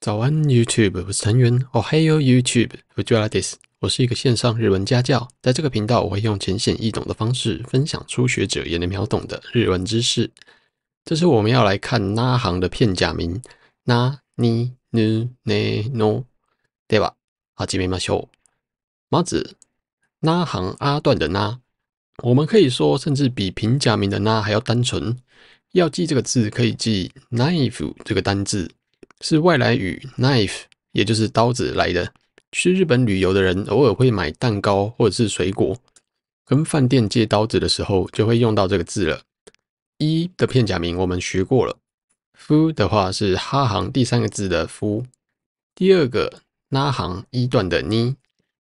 早安 YouTube，我是陈元。Ohayo YouTube，我叫 Adis。我是一个线上日文家教，在这个频道我会用浅显易懂的方式，分享初学者也能秒懂的日文知识。这是我们要来看那行的片假名，那ニヌ no。对吧？好，这边马上。麻子，那行阿段的那，我们可以说，甚至比平假名的那还要单纯。要记这个字，可以记 knife 这个单字。是外来语 knife，也就是刀子来的。去日本旅游的人偶尔会买蛋糕或者是水果，跟饭店借刀子的时候就会用到这个字了。一的片假名我们学过了，夫的话是哈行第三个字的夫，第二个那行一段的呢。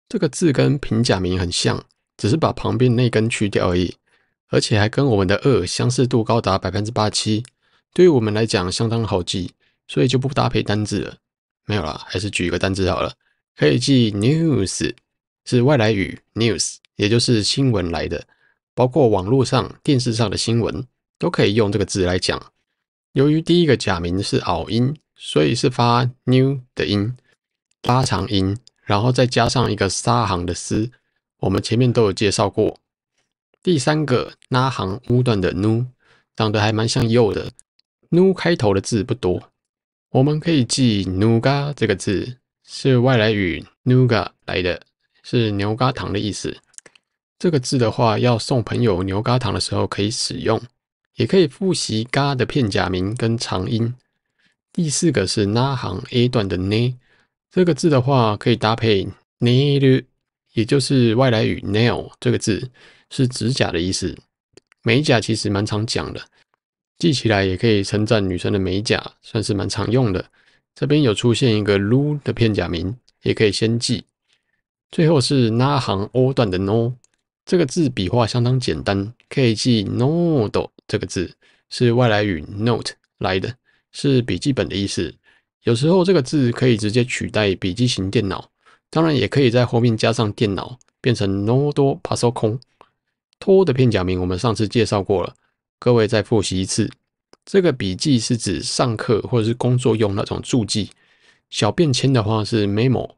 这个字跟平假名很像，只是把旁边那根去掉而已，而且还跟我们的二相似度高达百分之八七，对于我们来讲相当好记。所以就不搭配单字了，没有了，还是举一个单字好了。可以记 news 是外来语 news，也就是新闻来的，包括网络上、电视上的新闻都可以用这个字来讲。由于第一个假名是拗音，所以是发 n w 的音，拉长音，然后再加上一个沙行的丝。我们前面都有介绍过。第三个拉行屋段的 nu 长得还蛮像 you 的 nu 开头的字不多。我们可以记“ nuga 这个字是外来语“ nuga 来的，是牛轧糖的意思。这个字的话，要送朋友牛轧糖的时候可以使用，也可以复习“嘎”的片假名跟长音。第四个是那行 A 段的“奈”，这个字的话可以搭配“ n 奈绿”，也就是外来语 “nail” 这个字是指甲的意思。美甲其实蛮常讲的。记起来也可以称赞女生的美甲，算是蛮常用的。这边有出现一个 lu 的片假名，也可以先记。最后是那行 o 段的 no，这个字笔画相当简单，可以记 note 这个字，是外来语 note 来的，是笔记本的意思。有时候这个字可以直接取代笔记型电脑，当然也可以在后面加上电脑，变成 note パソコン。to 的片假名我们上次介绍过了。各位再复习一次，这个笔记是指上课或者是工作用那种注记，小便签的话是 memo，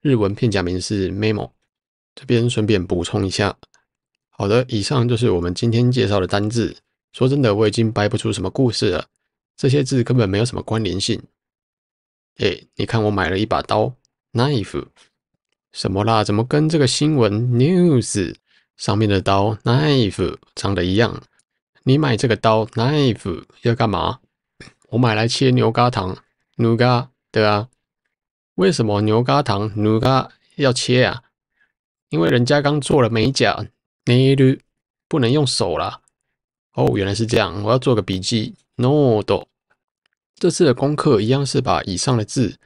日文片假名是 memo。这边顺便补充一下，好的，以上就是我们今天介绍的单字。说真的，我已经掰不出什么故事了，这些字根本没有什么关联性。哎，你看我买了一把刀，knife，什么啦？怎么跟这个新闻 news 上面的刀 knife 长得一样？你买这个刀 knife 要干嘛？我买来切牛轧糖。牛轧，对啊。为什么牛轧糖牛轧要切啊？因为人家刚做了美甲 n e 不能用手啦。哦，原来是这样。我要做个笔记。nodo 这次的功课一样是把以上的字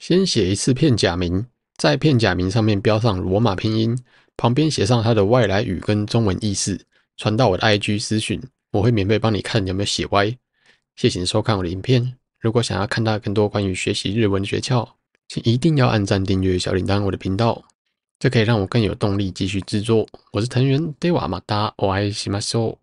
先写一次片假名，在片假名上面标上罗马拼音，旁边写上它的外来语跟中文意思。传到我的 IG 私讯，我会免费帮你看有没有写歪。谢谢收看我的影片，如果想要看到更多关于学习日文的诀窍，请一定要按赞、订阅小铃铛我的频道，这可以让我更有动力继续制作。我是藤原 d a y w a m 我爱西马寿。